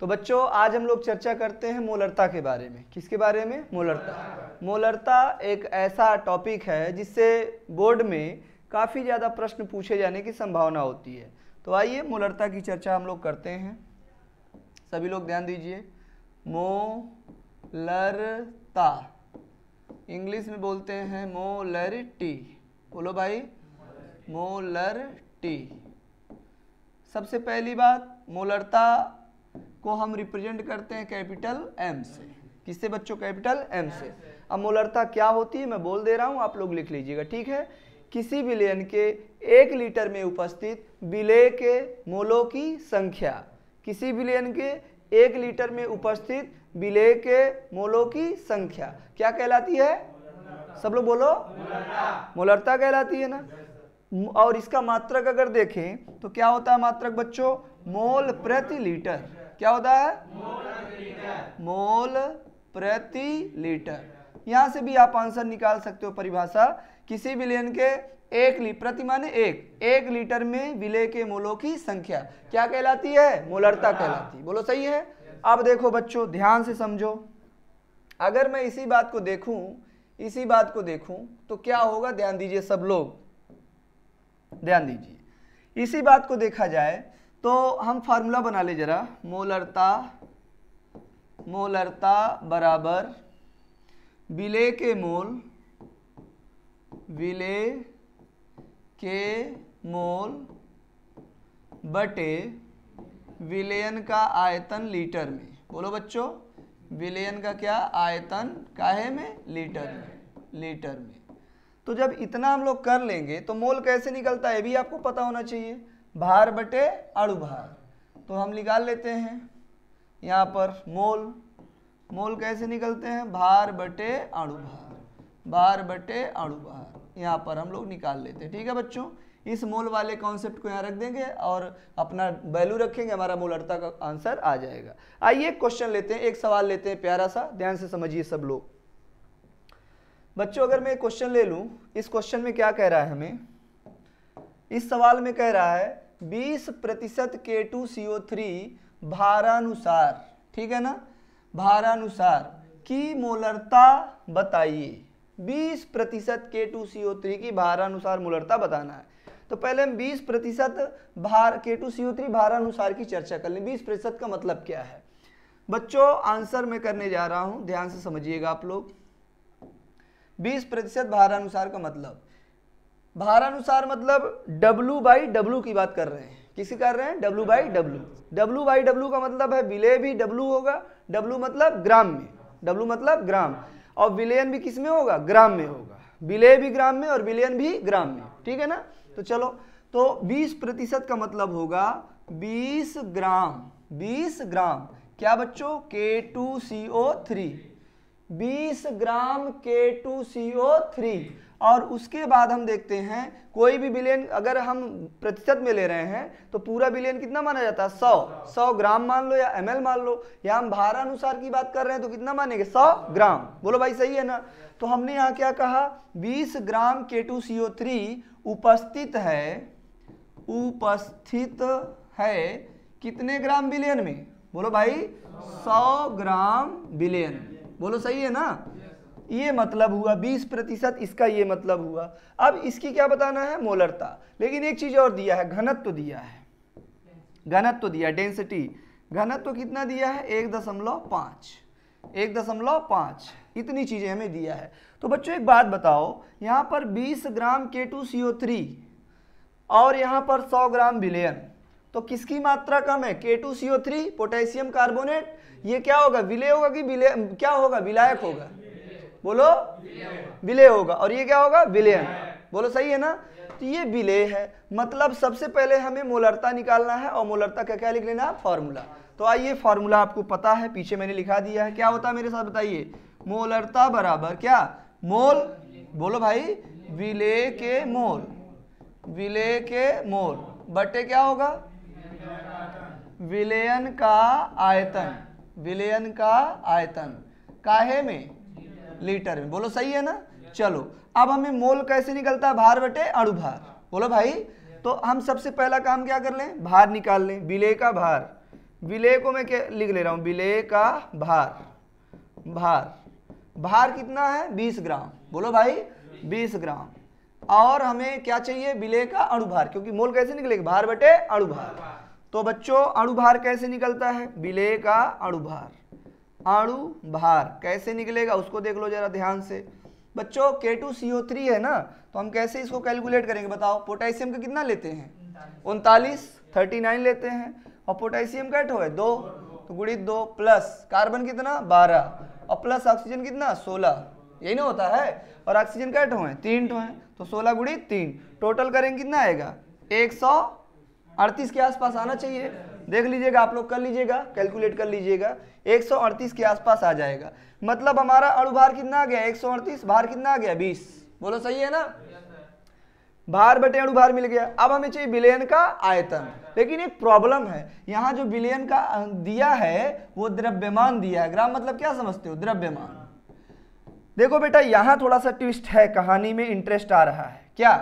तो बच्चों आज हम लोग चर्चा करते हैं मोलरता के बारे में किसके बारे में मोलरता मोलरता एक ऐसा टॉपिक है जिससे बोर्ड में काफ़ी ज़्यादा प्रश्न पूछे जाने की संभावना होती है तो आइए मोलरता की चर्चा हम लोग करते हैं सभी लोग ध्यान दीजिए मोलरता इंग्लिश में बोलते हैं मोलर टी बोलो भाई मोलर टी सबसे पहली बात मोलरता को हम रिप्रेजेंट करते हैं कैपिटल एम से किससे बच्चों कैपिटल एम से अब मोलरता क्या होती है मैं बोल दे रहा हूँ आप लोग लिख लीजिएगा ठीक है किसी विलयन के एक लीटर में उपस्थित विलय के मोलों की संख्या किसी विलयन के एक लीटर में उपस्थित विलय के मोलों की संख्या क्या कहलाती है सब लोग बोलो मोलरता कहलाती है ना और इसका मात्रक अगर देखें तो क्या होता है मात्रक बच्चों मोल प्रति लीटर क्या होता है मोल प्रति लीटर यहां से भी आप आंसर निकाल सकते हो परिभाषा किसी विलयन के एक ली प्रति माने एक एक लीटर में विलय के मोलों की संख्या क्या कहलाती है मोलरता कहलाती बोलो सही है अब देखो बच्चों ध्यान से समझो अगर मैं इसी बात को देखूं इसी बात को देखूं तो क्या होगा ध्यान दीजिए सब लोग ध्यान दीजिए इसी बात को देखा जाए तो हम फार्मूला बना ले जरा मोलरता मोलरता बराबर विले के मोल विले के मोल बटे विलयन का आयतन लीटर में बोलो बच्चों विलयन का क्या आयतन काहे में लीटर में लीटर में तो जब इतना हम लोग कर लेंगे तो मोल कैसे निकलता है भी आपको पता होना चाहिए भार बटे अड़ु भार तो हम निकाल लेते हैं यहाँ पर मोल मोल कैसे निकलते हैं भार बटे अड़ु भार भार बटे अड़ु भार यहाँ पर हम लोग निकाल लेते हैं ठीक है बच्चों इस मोल वाले कॉन्सेप्ट को यहाँ रख देंगे और अपना वैल्यू रखेंगे हमारा मोल अड़ता का आंसर आ जाएगा आइए क्वेश्चन लेते हैं एक सवाल लेते हैं प्यारा सा ध्यान से समझिए सब लोग बच्चों अगर मैं क्वेश्चन ले लूँ इस क्वेश्चन में क्या कह रहा है हमें इस सवाल में कह रहा है बीस प्रतिशत के टू सी ओ थ्री भारानुसार ठीक है ना भारानुसार की मोलरता बताइए 20 प्रतिशत के टू सी ओ थ्री की भारानुसार मोलरता बताना है तो पहले हम 20 प्रतिशत भार के टू सी ओ थ्री भारानुसार की चर्चा कर लें 20 प्रतिशत का मतलब क्या है बच्चों आंसर मैं करने जा रहा हूं ध्यान से समझिएगा आप लोग 20 प्रतिशत भारानुसार का मतलब भारानुसार मतलब डब्लू बाई डब्लू की बात कर रहे हैं किसी कर रहे हैं W by W W by W का मतलब है विलय भी डब्लू होगा डब्लू मतलब ग्राम में डब्लू मतलब ग्राम और विलयन भी किस में होगा ग्राम में होगा विलय भी ग्राम में और विलयन भी ग्राम में ठीक है ना तो चलो तो 20 प्रतिशत का मतलब होगा 20 ग्राम 20 ग्राम क्या बच्चों के थ्री 20 ग्राम के थ्री और उसके बाद हम देखते हैं कोई भी बिलियन अगर हम प्रतिशत में ले रहे हैं तो पूरा बिलियन कितना माना जाता है सौ सौ ग्राम मान लो या एम मान लो या हम भारा अनुसार की बात कर रहे हैं तो कितना मानेंगे सौ ग्राम बोलो भाई सही है ना तो हमने यहाँ क्या कहा बीस ग्राम के टू थ्री उपस्थित है उपस्थित है कितने ग्राम बिलियन में बोलो भाई सौ ग्राम बिलियन बोलो सही है ना ये मतलब हुआ 20 प्रतिशत इसका ये मतलब हुआ अब इसकी क्या बताना है मोलरता लेकिन एक चीज़ और दिया है घनत्व तो दिया है घनत्व तो दिया डेंसिटी घनत्व तो कितना दिया है एक दशमलव पाँच एक दशमलव पाँच इतनी चीज़ें हमें दिया है तो बच्चों एक बात बताओ यहाँ पर 20 ग्राम के टू सी ओ थ्री और यहाँ पर सौ ग्राम विलेयन तो किसकी मात्रा कम है K two C O three potassium carbonate ये क्या होगा विलय होगा कि विलय क्या होगा विलायक होगा बोलो विलय होगा और ये क्या होगा विलयन बोलो सही है ना तो ये विलय है मतलब सबसे पहले हमें मोलरता निकालना है और मोलरता का क्या लिख लेना है फॉर्मूला तो आइए फॉर्मूला आपको पता है पीछे मैंने लिखा दिया है क्या होता है मेरे साथ बताइए मोलरता बराबर क्या मोल बोलो भाई विले के मोल विले के मोल बटे क्या होगा विलयन का आयतन विलयन का आयतन काहे में लीटर में बोलो सही है ना चलो अब हमें मोल कैसे निकलता है भार बटे अणुभार बोलो भाई तो हम सबसे पहला काम क्या कर लें भार निकाल लें विलय का भार विलय को मैं क्या लिख ले रहा हूँ विलय का भार भार भार कितना है 20 ग्राम बोलो भाई 20 ग्राम और हमें क्या चाहिए विलय का अणुभार क्योंकि मोल कैसे निकलेगा भार बटे अणुभार तो बच्चों अणुभार कैसे निकलता है विलय का अणुभार आड़ू भार कैसे निकलेगा उसको देख लो जरा ध्यान से बच्चों के टू सी ओ थ्री है ना तो हम कैसे इसको कैलकुलेट करेंगे बताओ पोटेशियम का कितना लेते हैं उनतालीस थर्टी नाइन लेते हैं और पोटेशियम कैट हो है दो तो गुणित दो प्लस कार्बन कितना बारह और प्लस ऑक्सीजन कितना सोलह यही ना होता है और ऑक्सीजन कैट हो है तीन टो तो हैं तो सोलह गुड़ी तीन टोटल करेंगे कितना आएगा एक सौ अड़तीस के आसपास आना चाहिए देख लीजिएगा आप लोग कर लीजिएगा कैलकुलेट कर लीजिएगा 138 के आसपास आ जाएगा मतलब हमारा अणु भार कितना आ गया 138 भार कितना आ गया 20 बोलो सही है ना भार बटे अणु भार मिल गया अब हमें चाहिए विलयन का आयतन लेकिन एक प्रॉब्लम है यहाँ जो विलयन का दिया है वो द्रव्यमान दिया है ग्राम मतलब क्या समझते हो द्रव्यमान देखो बेटा यहाँ थोड़ा सा ट्विस्ट है कहानी में इंटरेस्ट आ रहा है क्या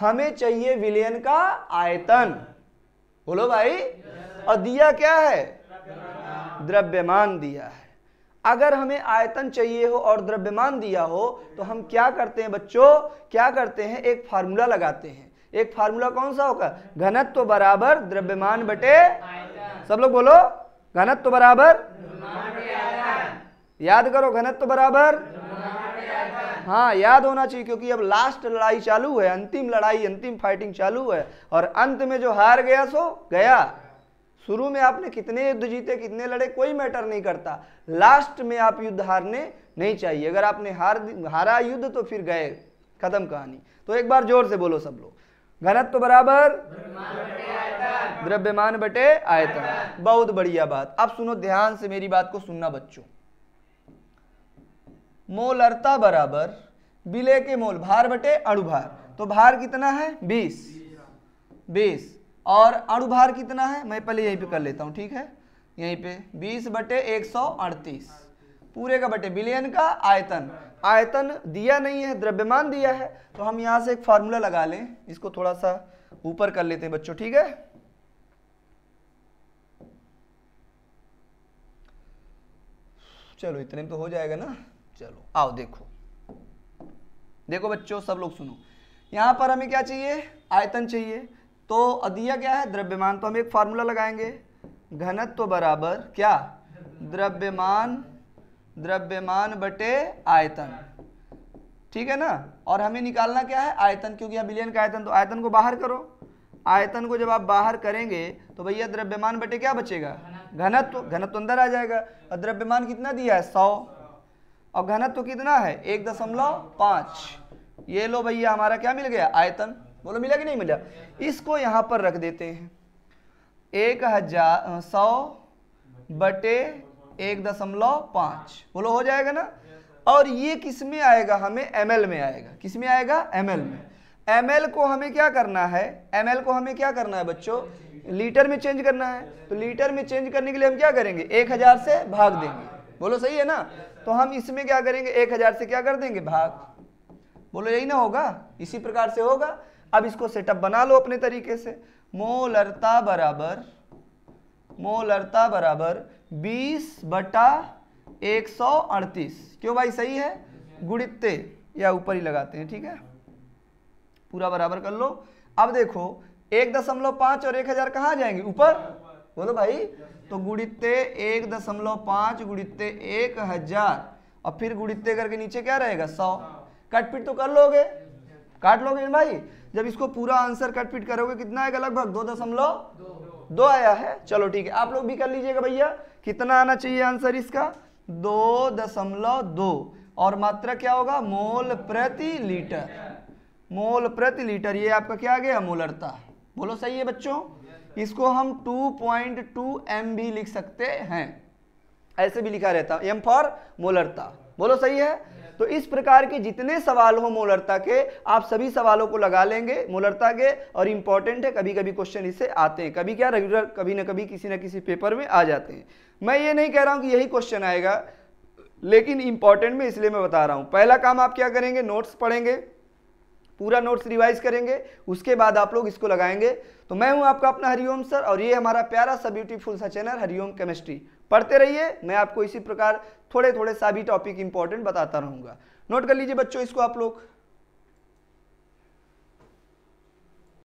हमें चाहिए विलयन का आयतन बोलो भाई और दिया क्या है द्रव्यमान दिया है अगर हमें आयतन चाहिए हो और द्रव्यमान दिया हो तो हम क्या करते हैं बच्चों क्या करते हैं एक फार्मूला लगाते हैं एक फार्मूला कौन सा होगा घनत्व बराबर द्रव्यमान बटे सब लोग बोलो घनत्व बराबर याद करो घनत्व बराबर हाँ याद होना चाहिए क्योंकि अब लास्ट लड़ाई चालू है अंतिम लड़ाई अंतिम फाइटिंग चालू है और अंत में जो हार गया सो गया शुरू में आपने कितने युद्ध जीते कितने लड़े कोई मैटर नहीं करता लास्ट में आप युद्ध हारने नहीं चाहिए अगर आपने हार हारा युद्ध तो फिर गए खत्म कहानी तो एक बार जोर से बोलो सब लोग घनत्व तो बराबर द्रव्यमान बटे आयतन बहुत बढ़िया बात अब सुनो ध्यान से मेरी बात को सुनना बच्चों मोल अर्ता बराबर बिले के मोल भार बटे अणुभार तो भार कितना है बीस बीस और अणुभार कितना है मैं पहले यहीं पे कर लेता हूँ ठीक है यहीं पे 20 बटे 138 पूरे का बटे बिलियन का आयतन आयतन दिया नहीं है द्रव्यमान दिया है तो हम यहाँ से एक फार्मूला लगा लें इसको थोड़ा सा ऊपर कर लेते हैं बच्चों ठीक है चलो इतने में तो हो जाएगा ना चलो आओ देखो देखो बच्चों सब लोग सुनो यहां पर हमें क्या चाहिए आयतन चाहिए तो दिया क्या है द्रव्यमान तो हम एक फार्मूला लगाएंगे घनत्व तो बराबर क्या द्रव्यमान द्रव्यमान बटे आयतन ठीक है ना और हमें निकालना क्या है आयतन क्योंकि यहाँ बिलियन का आयतन तो आयतन को बाहर करो आयतन को जब आप बाहर करेंगे तो भैया द्रव्यमान बटे क्या बचेगा घनत्व घनत्व तो अंदर आ जाएगा और द्रव्यमान कितना दिया है सौ और घनत्व तो कितना है एक दशमलव पाँच ये लो भैया हमारा क्या मिल गया आयतन बोलो मिला कि नहीं मिला इसको यहां पर रख देते हैं एक हजार सौ बटे एक दशमलव पांच बोलो हो जाएगा ना और ये किस में आएगा हमें एम में आएगा किस में आएगा एम में एम को हमें क्या करना है एम को हमें क्या करना है बच्चों लीटर में चेंज करना है तो लीटर में चेंज करने के लिए हम क्या करेंगे एक हजार से भाग देंगे बोलो सही है ना तो हम इसमें क्या करेंगे एक हजार से क्या कर देंगे भाग बोलो यही ना होगा इसी प्रकार से होगा अब इसको सेटअप बना लो अपने तरीके से मोलरता बराबर मोलरता बराबर 20 बटा 138 क्यों भाई सही है गुणित्ते या ऊपर ही लगाते हैं ठीक है पूरा बराबर कर लो अब देखो एक दशमलव पांच और एक हज़ार कहाँ जाएंगे ऊपर बोलो भाई तो गुणित्ते एक दशमलव पांच गुणित्ते एक हज़ार और फिर गुणित्ते करके नीचे क्या रहेगा सौ कटपीट तो कर लोगे काट लोगे भाई जब इसको पूरा आंसर कटपिट करोगे कितना आएगा लगभग दो दशमलव दो आया है चलो ठीक है आप लोग भी कर लीजिएगा भैया कितना आना चाहिए आंसर इसका दो दशमलव दो और मात्रा क्या होगा मोल प्रति लीटर मोल प्रति लीटर ये आपका क्या आ गया मोलरता बोलो सही है बच्चों इसको हम 2.2 पॉइंट भी लिख सकते हैं ऐसे भी लिखा रहता एम फॉर मोलरता बोलो सही है तो इस प्रकार के जितने सवाल हो मोलरता के आप सभी सवालों को लगा लेंगे मोलरता के और इंपॉर्टेंट है कभी कभी क्वेश्चन इससे आते हैं कभी क्या रेगुलर कभी ना कभी किसी ना किसी पेपर में आ जाते हैं मैं ये नहीं कह रहा हूं कि यही क्वेश्चन आएगा लेकिन इंपॉर्टेंट में इसलिए मैं बता रहा हूं पहला काम आप क्या करेंगे नोट्स पढ़ेंगे पूरा नोट्स रिवाइज करेंगे उसके बाद आप लोग इसको लगाएंगे तो मैं हूं आपका अपना हरिओम सर और ये हमारा प्यारा सा ब्यूटीफुल सा चैनल हरिओम केमिस्ट्री पढ़ते रहिए मैं आपको इसी प्रकार थोड़े थोड़े सा भी टॉपिक इंपॉर्टेंट बताता रहूंगा नोट कर लीजिए बच्चों इसको आप लोग